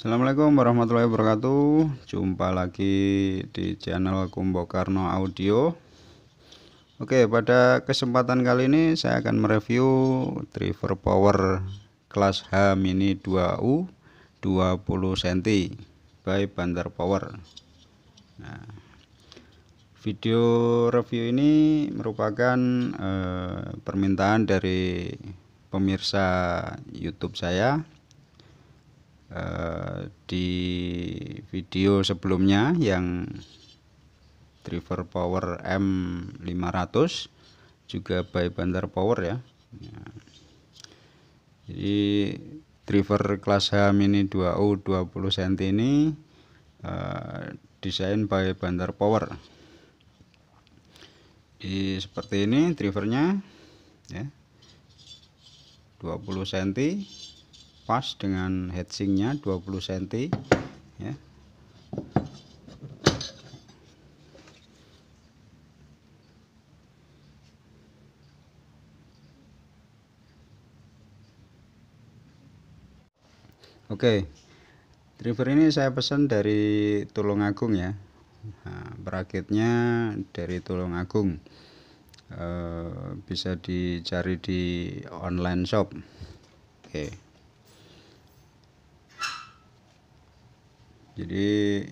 Assalamualaikum warahmatullahi wabarakatuh Jumpa lagi di channel Kumbo Karno Audio Oke pada kesempatan kali ini saya akan mereview driver power kelas H Mini 2U 20 cm by Bandar Power Nah video review ini merupakan eh, permintaan dari pemirsa YouTube saya Eh, di video sebelumnya yang driver power M500 juga by Bandar Power ya. ya. Jadi driver kelas H Mini 2U 20 cm ini uh, desain by Bandar Power. Di seperti ini drivernya ya. 20 cm pas dengan hedgingnya 20 cm ya Oke, driver ini saya pesan dari tulung agung ya. Nah, berakitnya dari Tulungagung. E, bisa dicari di online shop. Oke. Okay. jadi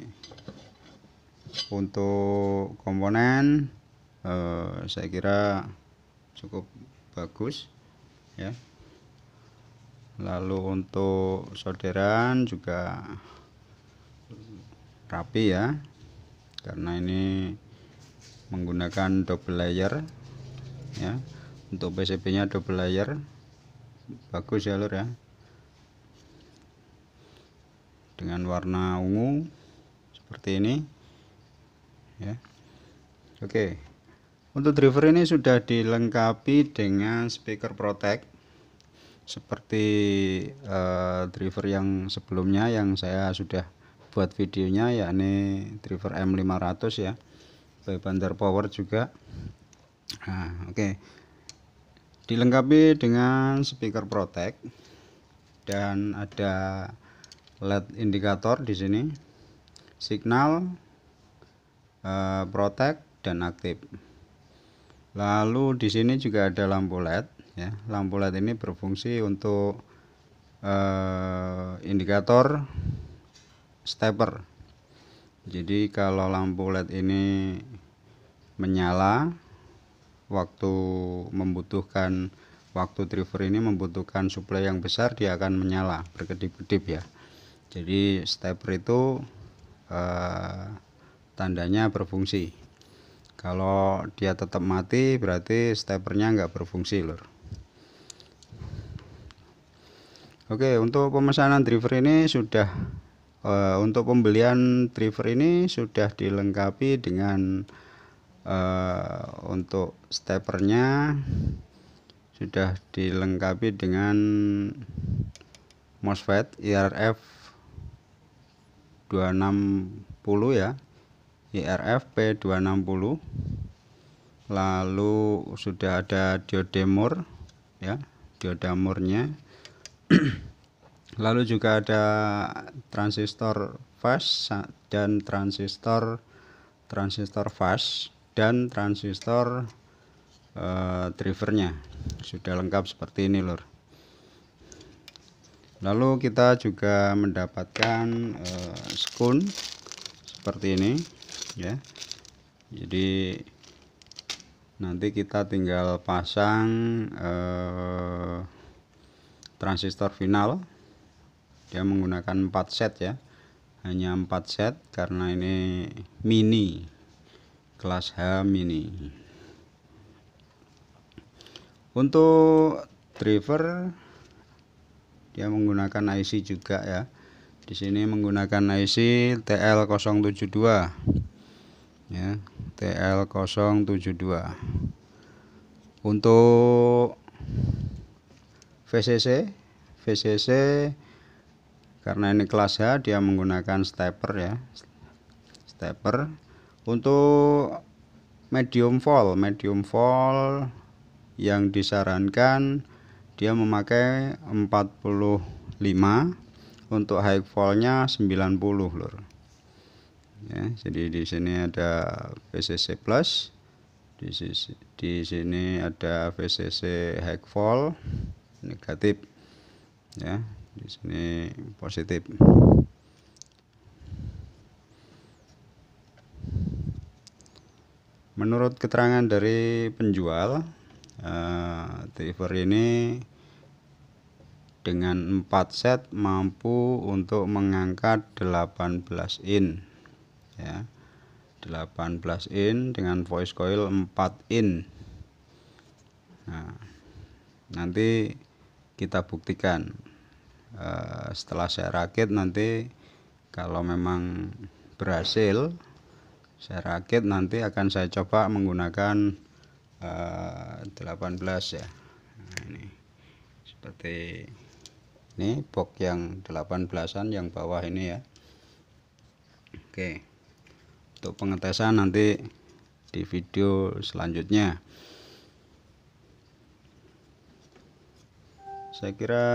untuk komponen eh, saya kira cukup bagus ya lalu untuk solderan juga rapi ya karena ini menggunakan double layer ya untuk PCB nya double layer bagus ya lur ya dengan warna ungu seperti ini ya oke untuk driver ini sudah dilengkapi dengan speaker protect seperti uh, driver yang sebelumnya yang saya sudah buat videonya yakni driver M500 ya by Bandar Power juga nah oke okay. dilengkapi dengan speaker protect dan ada LED indikator di sini signal eh, protect dan aktif lalu di sini juga ada lampu LED ya lampu LED ini berfungsi untuk uh, indikator stepper jadi kalau lampu LED ini menyala waktu membutuhkan waktu driver ini membutuhkan suplai yang besar dia akan menyala berkedip-kedip ya jadi stepper itu eh, tandanya berfungsi kalau dia tetap mati berarti steppernya nggak berfungsi lor Oke untuk pemesanan driver ini sudah uh, untuk pembelian driver ini sudah dilengkapi dengan uh, untuk steppernya sudah dilengkapi dengan MOSFET IRF 260 ya IRF P260 lalu sudah ada diode mur ya dioda murnya lalu juga ada transistor fast dan transistor transistor fast dan transistor uh, drivernya sudah lengkap seperti ini lor lalu kita juga mendapatkan uh, skun seperti ini ya jadi nanti kita tinggal pasang uh, transistor final dia menggunakan 4 set ya hanya 4 set karena ini mini kelas H mini untuk driver dia menggunakan IC juga ya di sini menggunakan IC TL072 ya TL072 untuk VCC VCC karena ini kelas H dia menggunakan stepper ya stepper untuk medium fall medium fall yang disarankan dia memakai 45 untuk high voltnya 90 lor. ya jadi di sini ada VCC plus di sisi di sini ada VCC high volt negatif ya di sini positif menurut keterangan dari penjual uh, Tiver ini dengan 4 set mampu untuk mengangkat 18 in ya 18 in dengan voice coil 4 in nah, nanti kita buktikan uh, setelah saya rakit nanti kalau memang berhasil saya rakit nanti akan saya coba menggunakan uh, 18 ya nah, ini seperti ini box yang 18an yang bawah ini ya Oke untuk pengetesan nanti di video selanjutnya saya kira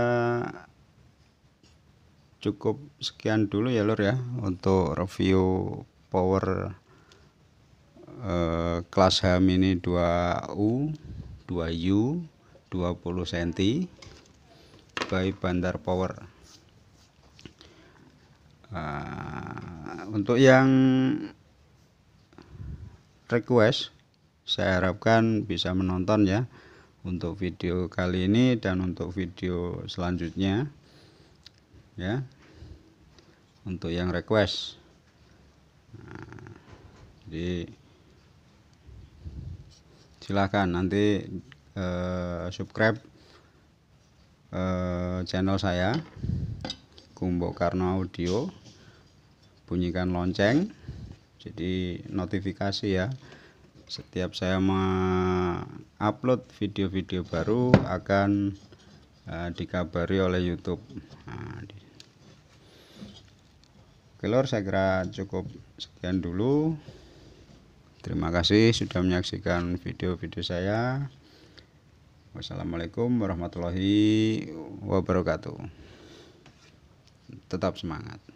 cukup sekian dulu ya lor ya untuk review power eh, kelas H mini 2U 2U 20 cm by bandar power uh, untuk yang request saya harapkan bisa menonton ya untuk video kali ini dan untuk video selanjutnya ya untuk yang request nah, jadi silahkan nanti uh, subscribe uh, channel saya Kumbo Karno Audio bunyikan lonceng jadi notifikasi ya setiap saya mengupload video-video baru akan uh, dikabari oleh YouTube nah, Oke saya kira cukup sekian dulu Terima kasih sudah menyaksikan video-video saya. Wassalamualaikum warahmatullahi wabarakatuh. Tetap semangat.